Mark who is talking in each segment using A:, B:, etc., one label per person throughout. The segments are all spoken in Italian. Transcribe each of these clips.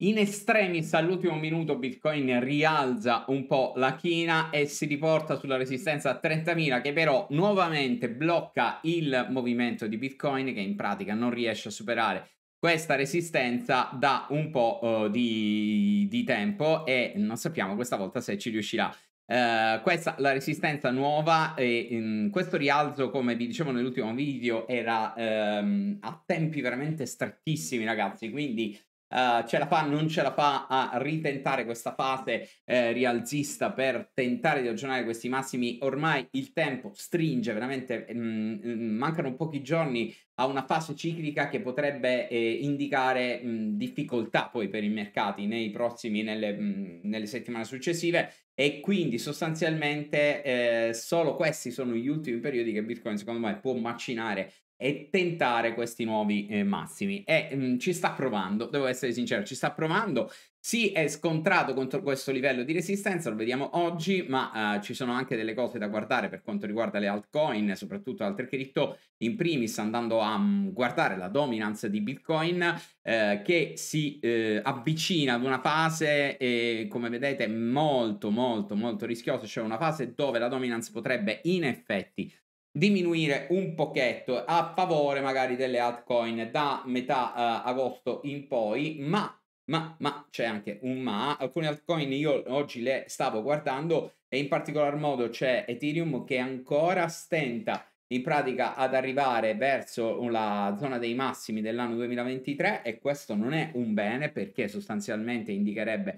A: In estremis all'ultimo minuto Bitcoin rialza un po' la china e si riporta sulla resistenza a 30.000 che però nuovamente blocca il movimento di Bitcoin che in pratica non riesce a superare questa resistenza da un po' uh, di, di, tempo e non sappiamo questa volta se ci riuscirà. Uh, questa la resistenza nuova e in questo rialzo come vi dicevo nell'ultimo video era um, a tempi veramente strettissimi ragazzi quindi Uh, ce la fa, non ce la fa a ritentare questa fase eh, rialzista per tentare di aggiornare questi massimi. Ormai il tempo stringe, veramente mh, mm, mm, mancano pochi giorni a una fase ciclica che potrebbe eh, indicare mh, mm, difficoltà poi per i mercati nei prossimi, nelle, mh, nelle settimane successive e quindi sostanzialmente eh, solo questi sono gli ultimi periodi che Bitcoin secondo me può macinare e tentare questi nuovi eh, massimi. E mh, mm, ci sta provando, devo essere sincero, ci sta provando. Si è scontrato contro questo livello di resistenza, lo vediamo oggi, ma uh, ci sono anche delle cose da guardare per quanto riguarda le altcoin, soprattutto altre cripto, in primis andando a um, guardare la dominance di Bitcoin eh, che si eh, avvicina ad una fase, eh, come vedete, molto molto molto rischiosa, cioè una fase dove la dominance potrebbe in effetti diminuire un pochetto a favore magari delle altcoin da metà uh, agosto in poi, ma ma, ma c'è anche un ma, alcune altcoin io oggi le stavo guardando e in particolar modo c'è Ethereum che ancora stenta in pratica ad arrivare verso la zona dei massimi dell'anno 2023 e questo non è un bene perché sostanzialmente indicherebbe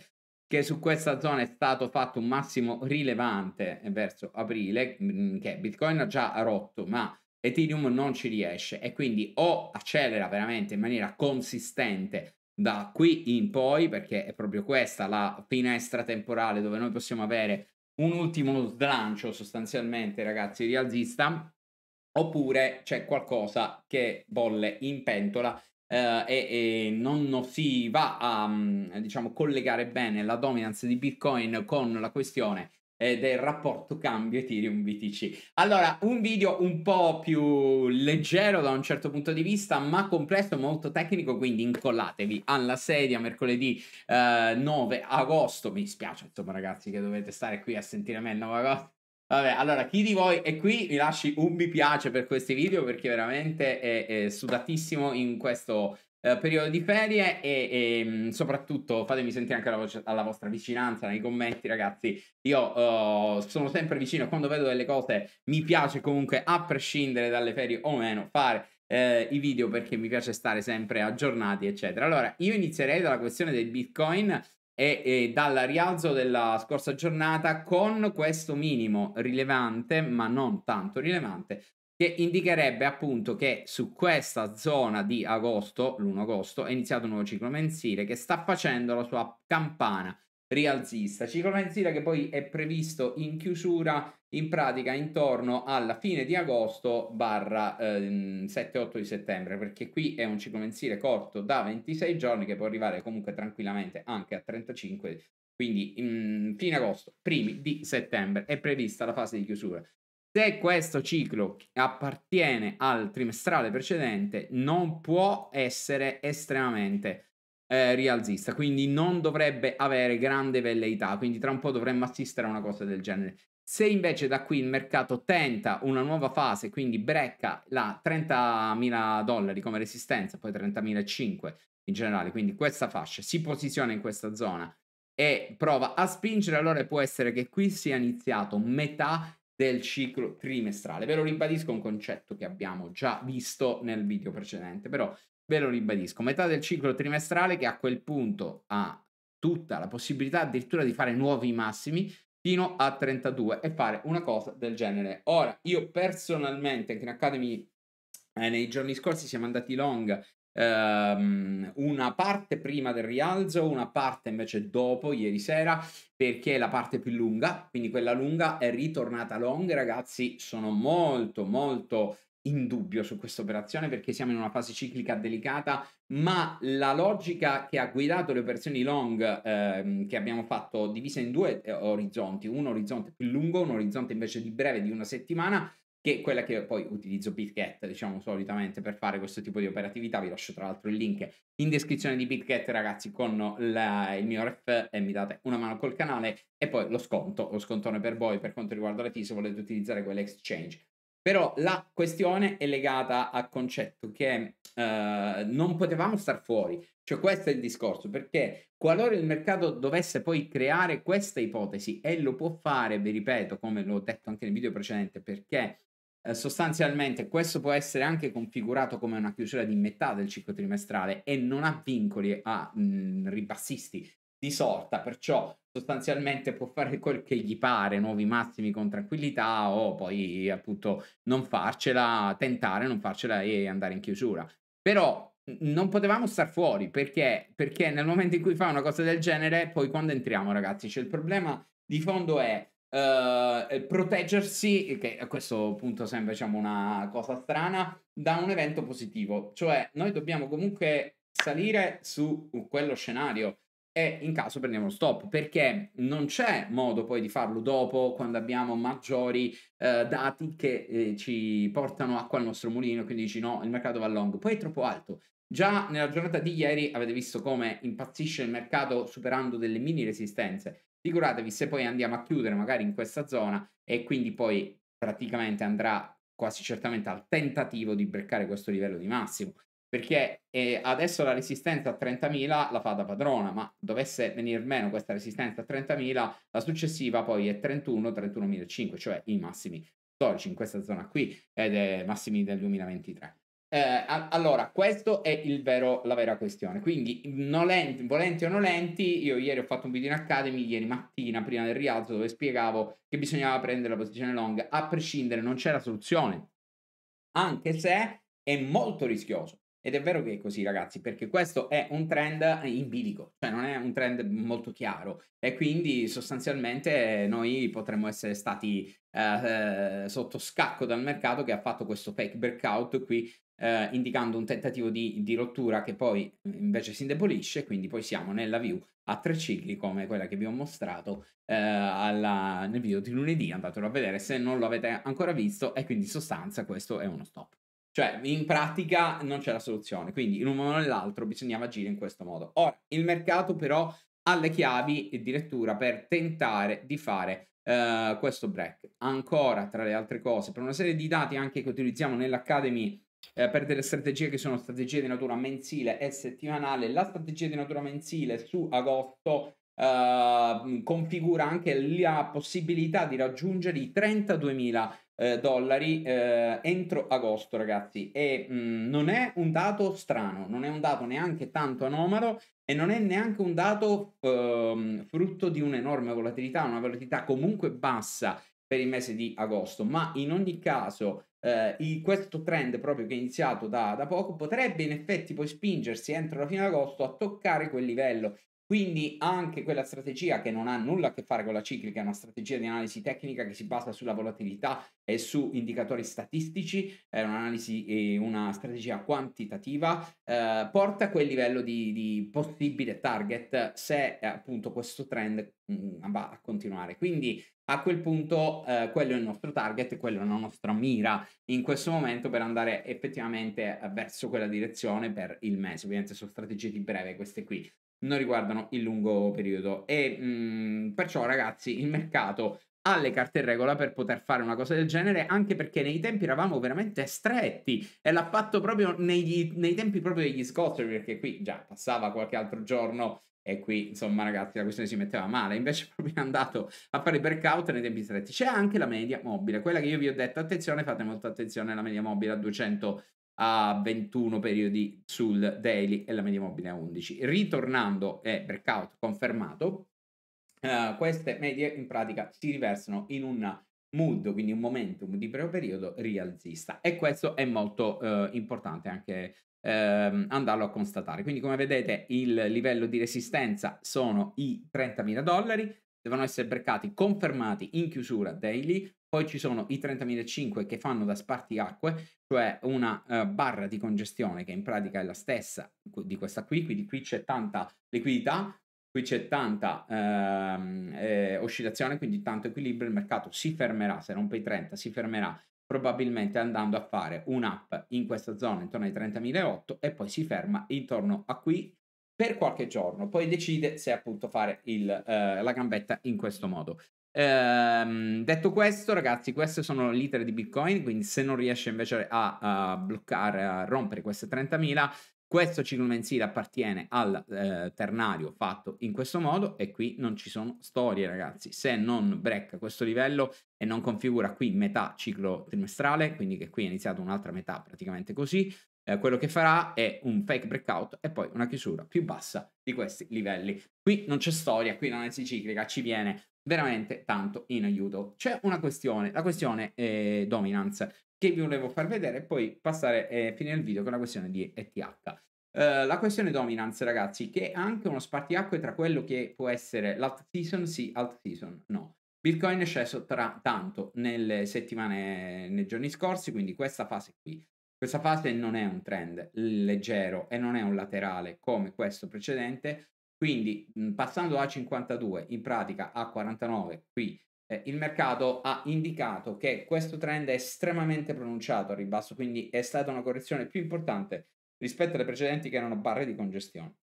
A: che su questa zona è stato fatto un massimo rilevante verso aprile, mm, che Bitcoin ha già rotto, ma Ethereum non ci riesce e quindi o accelera veramente in maniera consistente da qui in poi, perché è proprio questa la finestra temporale dove noi possiamo avere un ultimo slancio sostanzialmente, ragazzi, rialzista, oppure c'è qualcosa che bolle in pentola eh, e, e, non si va a mm, diciamo, collegare bene la dominance di Bitcoin con la questione eh, del rapporto cambio Ethereum BTC. Allora, un video un po' più leggero da un certo punto di vista, ma complesso, molto tecnico, quindi incollatevi alla sedia mercoledì eh, 9 agosto. Mi spiace, insomma ragazzi, che dovete stare qui a sentire me il 9 agosto. Vabbè, allora, chi di voi è qui, mi lasci un mi piace per questi video perché veramente è, è sudatissimo in questo eh, periodo di ferie e, e, mm, soprattutto fatemi sentire anche la, voce, la vostra vicinanza nei commenti, ragazzi. Io uh, sono sempre vicino, quando vedo delle cose mi piace comunque, a prescindere dalle ferie o meno, fare eh, i video perché mi piace stare sempre aggiornati, eccetera. Allora, io inizierei dalla questione dei Bitcoin e, e dal rialzo della scorsa giornata con questo minimo rilevante, ma non tanto rilevante, che indicherebbe appunto che su questa zona di agosto, l'1 agosto, è iniziato un nuovo ciclo mensile che sta facendo la sua campana rialzista. Ciclo mensile che poi è previsto in chiusura in pratica intorno alla fine di agosto barra ehm, 7-8 di settembre perché qui è un ciclo mensile corto da 26 giorni che può arrivare comunque tranquillamente anche a 35 quindi mh, mm, fine agosto, primi di settembre è prevista la fase di chiusura. Se questo ciclo appartiene al trimestrale precedente non può essere estremamente eh, rialzista, quindi non dovrebbe avere grande velleità, quindi tra un po' dovremmo assistere a una cosa del genere. Se invece da qui il mercato tenta una nuova fase, quindi brecca la 30.000 dollari come resistenza, poi 30.005 in generale, quindi questa fascia, si posiziona in questa zona e prova a spingere, allora può essere che qui sia iniziato metà del ciclo trimestrale. Ve lo ribadisco un concetto che abbiamo già visto nel video precedente, però ve lo ribadisco, metà del ciclo trimestrale che a quel punto ha tutta la possibilità addirittura di fare nuovi massimi fino a 32 e fare una cosa del genere. Ora, io personalmente anche in Academy eh, nei giorni scorsi siamo andati long ehm, una parte prima del rialzo, una parte invece dopo ieri sera perché è la parte più lunga, quindi quella lunga è ritornata long, ragazzi, sono molto molto in dubbio su questa operazione perché siamo in una fase ciclica delicata, ma la logica che ha guidato le operazioni long ehm, che abbiamo fatto divise in due eh, orizzonti, un orizzonte più lungo, un orizzonte invece di breve di una settimana, che è quella che poi utilizzo BitGet, diciamo solitamente per fare questo tipo di operatività, vi lascio tra l'altro il link in descrizione di BitGet ragazzi con la, il mio ref e mi date una mano col canale e poi lo sconto, lo scontone per voi per quanto riguarda le fee se volete utilizzare quell'exchange. Però la questione è legata al concetto che eh, non potevamo star fuori, cioè questo è il discorso, perché qualora il mercato dovesse poi creare questa ipotesi e lo può fare, vi ripeto, come l'ho detto anche nel video precedente, perché eh, sostanzialmente questo può essere anche configurato come una chiusura di metà del ciclo trimestrale e non ha vincoli a mh, mm, ribassisti di sorta, perciò sostanzialmente può fare quel che gli pare, nuovi massimi con tranquillità o poi appunto non farcela, tentare, non farcela e andare in chiusura. Però non potevamo star fuori perché, perché nel momento in cui fa una cosa del genere, poi quando entriamo ragazzi, c'è cioè il problema di fondo è Uh, proteggersi, che a questo punto sembra diciamo, una cosa strana, da un evento positivo. Cioè, noi dobbiamo comunque salire su uh, quello scenario e in caso prendiamo lo stop perché non c'è modo poi di farlo dopo quando abbiamo maggiori eh, dati che eh, ci portano acqua al nostro mulino quindi dici no il mercato va long poi è troppo alto già nella giornata di ieri avete visto come impazzisce il mercato superando delle mini resistenze figuratevi se poi andiamo a chiudere magari in questa zona e quindi poi praticamente andrà quasi certamente al tentativo di breccare questo livello di massimo perché eh, adesso la resistenza a 30.000 la fa da padrona, ma dovesse venire meno questa resistenza a 30.000, la successiva poi è 31, 31.500, cioè i massimi storici in questa zona qui, ed è massimi del 2023. Eh, a- allora, questo è vero, la vera questione. Quindi, nolenti, volenti o nolenti, io ieri ho fatto un video in Academy, ieri mattina, prima del rialzo, dove spiegavo che bisognava prendere la posizione long, a prescindere non c'è la soluzione, anche se è molto rischioso ed è vero che è così, ragazzi, perché questo è un trend in bilico, cioè non è un trend molto chiaro. E quindi sostanzialmente noi potremmo essere stati eh, eh, sotto scacco dal mercato che ha fatto questo fake breakout qui, eh, indicando un tentativo di, di, rottura che poi eh, invece si indebolisce. Quindi poi siamo nella view a tre cicli, come quella che vi ho mostrato eh, alla, nel video di lunedì. Andatelo a vedere se non lo avete ancora visto. E quindi, in sostanza, questo è uno stop. Cioè, in pratica non c'è la soluzione, quindi in un modo o nell'altro bisognava agire in questo modo. Ora, il mercato però ha le chiavi addirittura per tentare di fare Uh, questo break. Ancora, tra le altre cose, per una serie di dati anche che utilizziamo nell'Academy eh, per delle strategie che sono strategie di natura mensile e settimanale, la strategia di natura mensile su agosto uh, configura anche la possibilità di raggiungere i 32.000 eh, dollari eh, entro agosto, ragazzi. E mh, mm, non è un dato strano, non è un dato neanche tanto anomalo e non è neanche un dato eh, frutto di un'enorme volatilità, una volatilità comunque bassa per il mese di agosto, ma in ogni caso eh, il, questo trend proprio che è iniziato da, da poco potrebbe in effetti poi spingersi entro la fine agosto a toccare quel livello quindi anche quella strategia che non ha nulla a che fare con la ciclica, è una strategia di analisi tecnica che si basa sulla volatilità e su indicatori statistici, è un'analisi e una strategia quantitativa, eh, porta a quel livello di, di, possibile target se eh, appunto questo trend mh, mm, va a continuare. Quindi a quel punto eh, quello è il nostro target, quella è la nostra mira in questo momento per andare effettivamente verso quella direzione per il mese. Ovviamente sono strategie di breve queste qui non riguardano il lungo periodo. E mh, mhmm, perciò, ragazzi, il mercato ha le carte in regola per poter fare una cosa del genere, anche perché nei tempi eravamo veramente stretti e l'ha fatto proprio negli, nei tempi proprio degli Scotter, perché qui già passava qualche altro giorno e qui, insomma, ragazzi, la questione si metteva male. Invece, proprio è andato a fare il breakout nei tempi stretti. C'è anche la media mobile, quella che io vi ho detto. Attenzione, fate molta attenzione alla media mobile a 200 a 21 periodi sul daily e la media mobile a 11. Ritornando, è eh, breakout confermato, eh, queste medie in pratica si riversano in un mood, quindi un momentum di breve periodo rialzista e questo è molto eh, importante anche ehm, andarlo a constatare. Quindi come vedete il livello di resistenza sono i 30.000 dollari, devono essere breccati confermati in chiusura daily poi ci sono i 30.005 che fanno da spartiacque, cioè una uh, barra di congestione che in pratica è la stessa di questa qui, quindi qui c'è tanta liquidità, qui c'è tanta ehm, eh, oscillazione, quindi tanto equilibrio, il mercato si fermerà, se rompe i 30 si fermerà probabilmente andando a fare un'app in questa zona intorno ai 30.008 e poi si ferma intorno a qui per qualche giorno, poi decide se appunto fare il, eh, la gambetta in questo modo. Ehm, detto questo, ragazzi, queste sono litere di Bitcoin, quindi se non riesce invece a, a bloccare, a rompere queste 30.000, questo ciclo mensile appartiene al eh, ternario fatto in questo modo e qui non ci sono storie, ragazzi. Se non break questo livello e non configura qui metà ciclo trimestrale, quindi che qui è iniziata un'altra metà praticamente così, eh, quello che farà è un fake breakout e poi una chiusura più bassa di questi livelli. Qui non c'è storia, qui l'analisi ciclica ci viene veramente tanto in aiuto. C'è una questione, la questione eh, dominance, che vi volevo far vedere e poi passare e eh, finire il video con la questione di ETH. Uh, eh, la questione dominance, ragazzi, che è anche uno spartiacque tra quello che può essere l'alt season sì, alt season no. Bitcoin è sceso tra tanto nelle settimane, nei giorni scorsi, quindi questa fase qui. Questa fase non è un trend leggero e non è un laterale come questo precedente, quindi mhmm, passando a 52 in pratica a 49 qui eh, il mercato ha indicato che questo trend è estremamente pronunciato al ribasso, quindi è stata una correzione più importante rispetto alle precedenti che erano barre di congestione.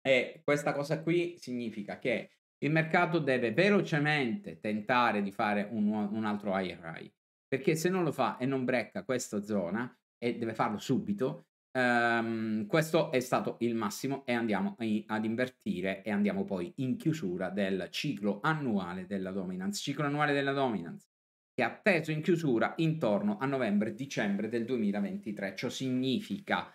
A: E questa cosa qui significa che il mercato deve velocemente tentare di fare un, un altro IRI, perché se non lo fa e non brecca questa zona, e deve farlo subito, Um, questo è stato il massimo e andiamo in, ad invertire e andiamo poi in chiusura del ciclo annuale della dominance. Ciclo annuale della dominance che è atteso in chiusura intorno a novembre-dicembre del 2023. Ciò significa,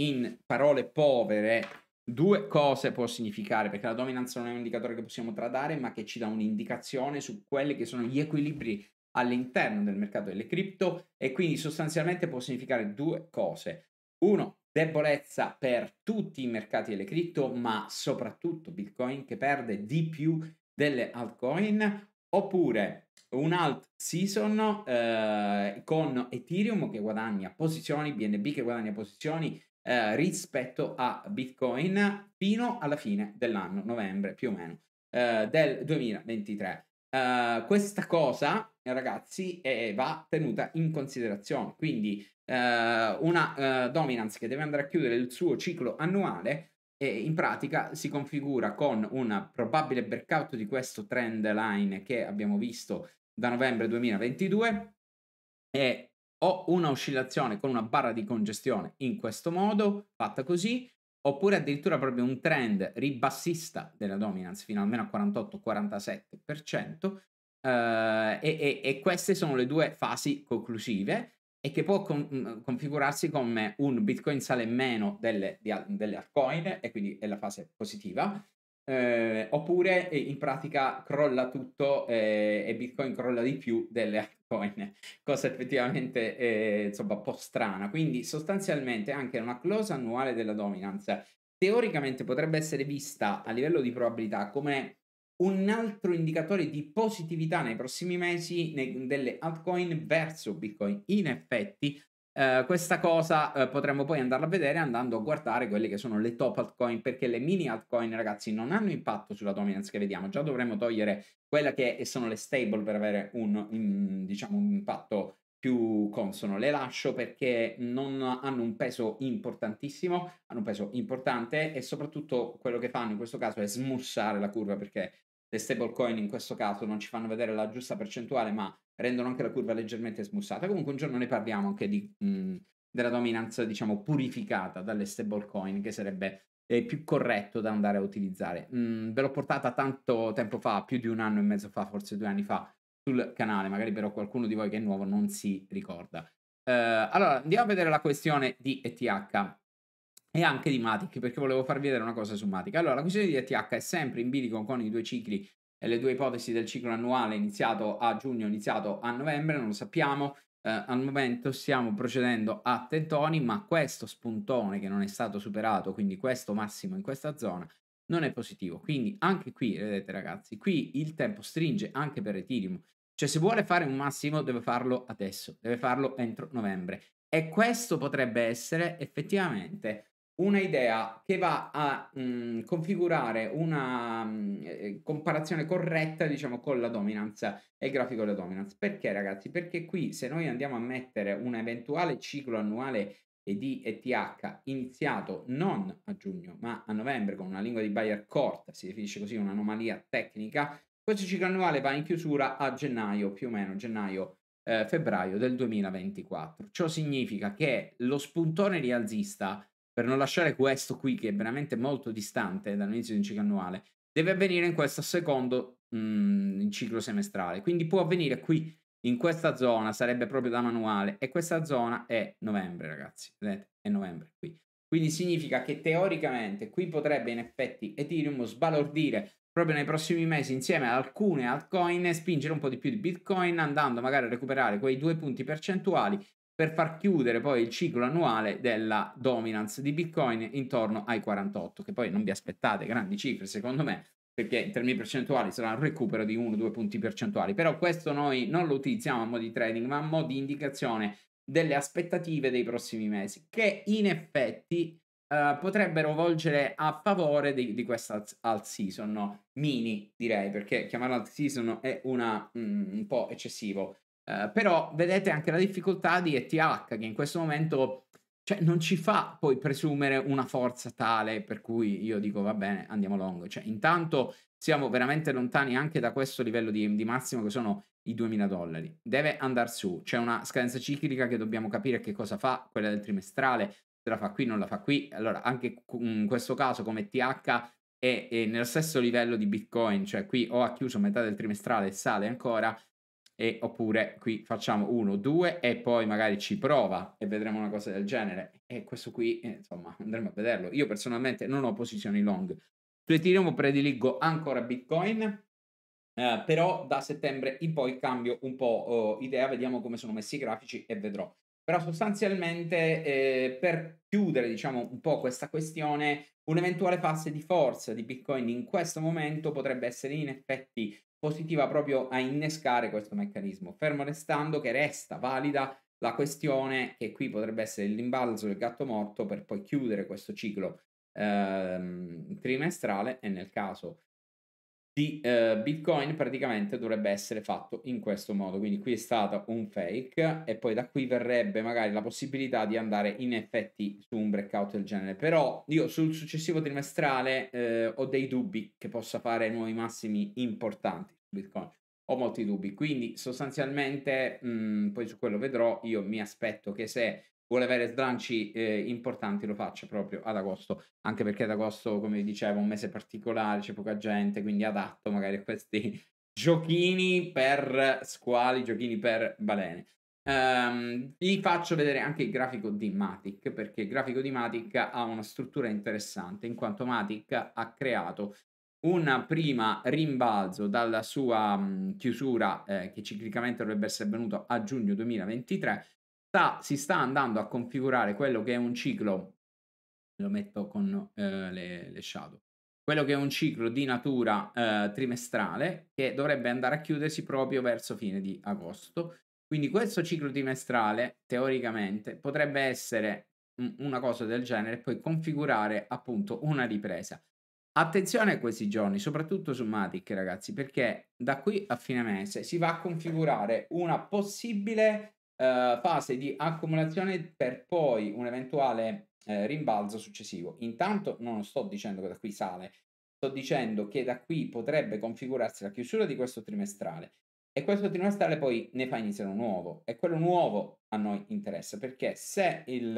A: in parole povere, due cose può significare, perché la dominance non è un indicatore che possiamo tradare, ma che ci dà un'indicazione su quelli che sono gli equilibri all'interno del mercato delle cripto e quindi sostanzialmente può significare due cose 1. Debolezza per tutti i mercati delle cripto, ma soprattutto Bitcoin che perde di più delle altcoin, oppure un alt season eh, con Ethereum che guadagna posizioni, BNB che guadagna posizioni eh, rispetto a Bitcoin fino alla fine dell'anno, novembre più o meno, eh, del 2023. Uh, eh, questa cosa, ragazzi, eh, va tenuta in considerazione. Quindi eh, una eh, dominance che deve andare a chiudere il suo ciclo annuale e in pratica si configura con un probabile breakout di questo trend line che abbiamo visto da novembre 2022 e o una oscillazione con una barra di congestione in questo modo, fatta così, oppure addirittura proprio un trend ribassista della dominance fino almeno a 48-47%, eh, e, e queste sono le due fasi conclusive e che può con- configurarsi come un Bitcoin sale meno delle, di, delle altcoin e quindi è la fase positiva. Eh, oppure eh, in pratica crolla tutto eh, e Bitcoin crolla di più delle altcoin, cosa effettivamente eh, insomma un po' strana. Quindi sostanzialmente anche una close annuale della dominance teoricamente potrebbe essere vista a livello di probabilità come un altro indicatore di positività nei prossimi mesi nei, delle altcoin verso Bitcoin. In effetti, eh, questa cosa eh, potremmo poi andarla a vedere andando a guardare quelle che sono le top altcoin, perché le mini altcoin, ragazzi, non hanno impatto sulla dominance che vediamo. Già dovremmo togliere quella che sono le stable per avere un, un mm, diciamo, un impatto più consono. Le lascio perché non hanno un peso importantissimo, hanno un peso importante e soprattutto quello che fanno in questo caso è smussare la curva perché le stablecoin in questo caso non ci fanno vedere la giusta percentuale, ma rendono anche la curva leggermente smussata. Comunque un giorno ne parliamo anche di, mh, mhmm, della dominanza, diciamo, purificata dalle stablecoin, che sarebbe eh, più corretto da andare a utilizzare. Mm, ve l'ho portata tanto tempo fa, più di un anno e mezzo fa, forse due anni fa, sul canale, magari però qualcuno di voi che è nuovo non si ricorda. Uh, allora, andiamo a vedere la questione di ETH e anche di Matic, perché volevo farvi vedere una cosa su Matic. Allora, la questione di ETH è sempre in bilico con i due cicli e le due ipotesi del ciclo annuale iniziato a giugno, iniziato a novembre, non lo sappiamo. Eh, al momento stiamo procedendo a tentoni, ma questo spuntone che non è stato superato, quindi questo massimo in questa zona, non è positivo. Quindi anche qui, vedete ragazzi, qui il tempo stringe anche per Ethereum. Cioè se vuole fare un massimo deve farlo adesso, deve farlo entro novembre. E questo potrebbe essere effettivamente una idea che va a mh, mm, configurare una mh, mm, eh, eh, comparazione corretta, diciamo, con la dominanza e il grafico della dominance. Perché, ragazzi? Perché qui se noi andiamo a mettere un eventuale ciclo annuale di ETH iniziato non a giugno, ma a novembre con una lingua di Bayer corta, si definisce così un'anomalia tecnica, questo ciclo annuale va in chiusura a gennaio, più o meno gennaio eh, febbraio del 2024. Ciò significa che lo spuntone rialzista per non lasciare questo qui che è veramente molto distante dall'inizio di un ciclo annuale, deve avvenire in questo secondo mh, mhmm, ciclo semestrale. Quindi può avvenire qui, in questa zona, sarebbe proprio da manuale, e questa zona è novembre, ragazzi, vedete, è novembre qui. Quindi significa che teoricamente qui potrebbe in effetti Ethereum sbalordire proprio nei prossimi mesi insieme ad alcune altcoin e spingere un po' di più di Bitcoin andando magari a recuperare quei due punti percentuali per far chiudere poi il ciclo annuale della dominance di Bitcoin intorno ai 48, che poi non vi aspettate grandi cifre secondo me, perché in termini percentuali sarà un recupero di 1-2 punti percentuali, però questo noi non lo utilizziamo a mo' di trading, ma a mo' di indicazione delle aspettative dei prossimi mesi, che in effetti eh, potrebbero volgere a favore di, di questa alt season no? mini, direi, perché chiamarla alt season è una, mm, un po' eccessivo eh, però vedete anche la difficoltà di ETH che in questo momento cioè, non ci fa poi presumere una forza tale per cui io dico va bene andiamo long. Cioè, intanto siamo veramente lontani anche da questo livello di, di massimo che sono i 2000 dollari. Deve andare su, c'è una scadenza ciclica che dobbiamo capire che cosa fa, quella del trimestrale, se la fa qui non la fa qui. Allora anche in questo caso come ETH è, è nello stesso livello di Bitcoin, cioè qui o ha chiuso metà del trimestrale e sale ancora e oppure qui facciamo uno, due e poi magari ci prova e vedremo una cosa del genere. E questo qui, eh, insomma, andremo a vederlo. Io personalmente non ho posizioni long. Sull'Ethereum prediligo ancora Bitcoin, eh, però da settembre in poi cambio un po' eh, idea, vediamo come sono messi i grafici e vedrò. Però sostanzialmente eh, per chiudere diciamo un po' questa questione, un'eventuale fase di forza di Bitcoin in questo momento potrebbe essere in effetti positiva proprio a innescare questo meccanismo, fermo restando che resta valida la questione che qui potrebbe essere l'imbalzo del gatto morto per poi chiudere questo ciclo ehm, trimestrale e nel caso di eh, Bitcoin praticamente dovrebbe essere fatto in questo modo. Quindi qui è stato un fake e poi da qui verrebbe magari la possibilità di andare in effetti su un breakout del genere. Però io sul successivo trimestrale eh, ho dei dubbi che possa fare nuovi massimi importanti su Bitcoin. Ho molti dubbi, quindi sostanzialmente mh, mm, poi su quello vedrò, io mi aspetto che se vuole avere slanci eh, importanti lo faccia proprio ad agosto, anche perché ad agosto, come dicevo, è un mese particolare, c'è poca gente, quindi adatto magari a questi giochini per squali, giochini per balene. Um, vi faccio vedere anche il grafico di Matic, perché il grafico di Matic ha una struttura interessante, in quanto Matic ha creato una prima rimbalzo dalla sua um, chiusura eh, che ciclicamente dovrebbe essere avvenuto a giugno 2023 sta, si sta andando a configurare quello che è un ciclo, lo metto con eh, le, le, shadow, quello che è un ciclo di natura eh, trimestrale che dovrebbe andare a chiudersi proprio verso fine di agosto. Quindi questo ciclo trimestrale, teoricamente, potrebbe essere una cosa del genere e poi configurare appunto una ripresa. Attenzione a questi giorni, soprattutto su Matic, ragazzi, perché da qui a fine mese si va a configurare una possibile eh, fase di accumulazione per poi un eventuale eh, rimbalzo successivo. Intanto non sto dicendo che da qui sale, sto dicendo che da qui potrebbe configurarsi la chiusura di questo trimestrale e questo trimestrale poi ne fa inizio uno nuovo e quello nuovo a noi interessa perché se il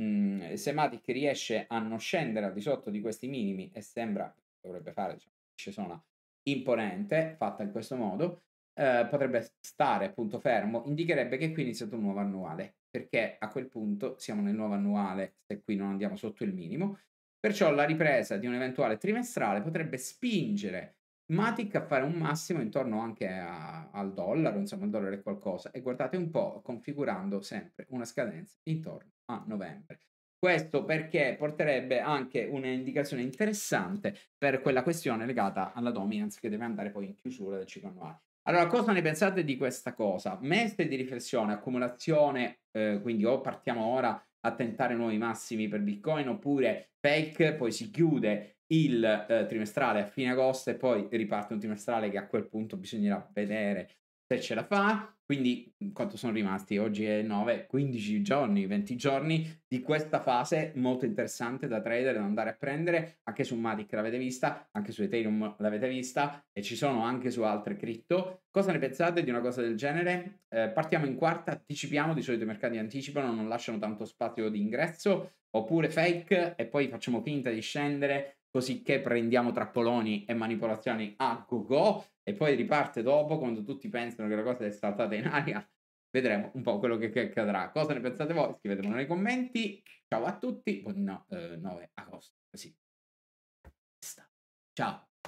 A: mh, mm, se Matic riesce a non scendere al di sotto di questi minimi e sembra dovrebbe fare diciamo, scesona imponente fatta in questo modo eh, potrebbe stare appunto fermo, indicherebbe che qui è iniziato un nuovo annuale, perché a quel punto siamo nel nuovo annuale se qui non andiamo sotto il minimo, perciò la ripresa di un eventuale trimestrale potrebbe spingere Matic a fare un massimo intorno anche a, al dollaro, insomma il dollaro è qualcosa, e guardate un po' configurando sempre una scadenza intorno a novembre. Questo perché porterebbe anche un'indicazione interessante per quella questione legata alla dominance che deve andare poi in chiusura del ciclo annuale. Allora, cosa ne pensate di questa cosa? Mese di riflessione, accumulazione, eh, quindi o partiamo ora a tentare nuovi massimi per Bitcoin oppure fake, poi si chiude il eh, trimestrale a fine agosto e poi riparte un trimestrale che a quel punto bisognerà vedere se ce la fa. Quindi mhmm, quanto sono rimasti? Oggi è 9, 15 giorni, 20 giorni di questa fase molto interessante da trader, da andare a prendere. Anche su Matic l'avete vista, anche su Ethereum l'avete vista e ci sono anche su altre cripto. Cosa ne pensate di una cosa del genere? Eh, partiamo in quarta, anticipiamo, di solito i mercati anticipano, non lasciano tanto spazio di ingresso, oppure fake e poi facciamo finta di scendere così che prendiamo trappoloni e manipolazioni a go-go e poi riparte dopo quando tutti pensano che la cosa è saltata in aria. Vedremo un po' quello che, che accadrà. Cosa ne pensate voi? Scrivetemelo nei commenti. Ciao a tutti, buon no, eh, 9 agosto. Sì. Ciao.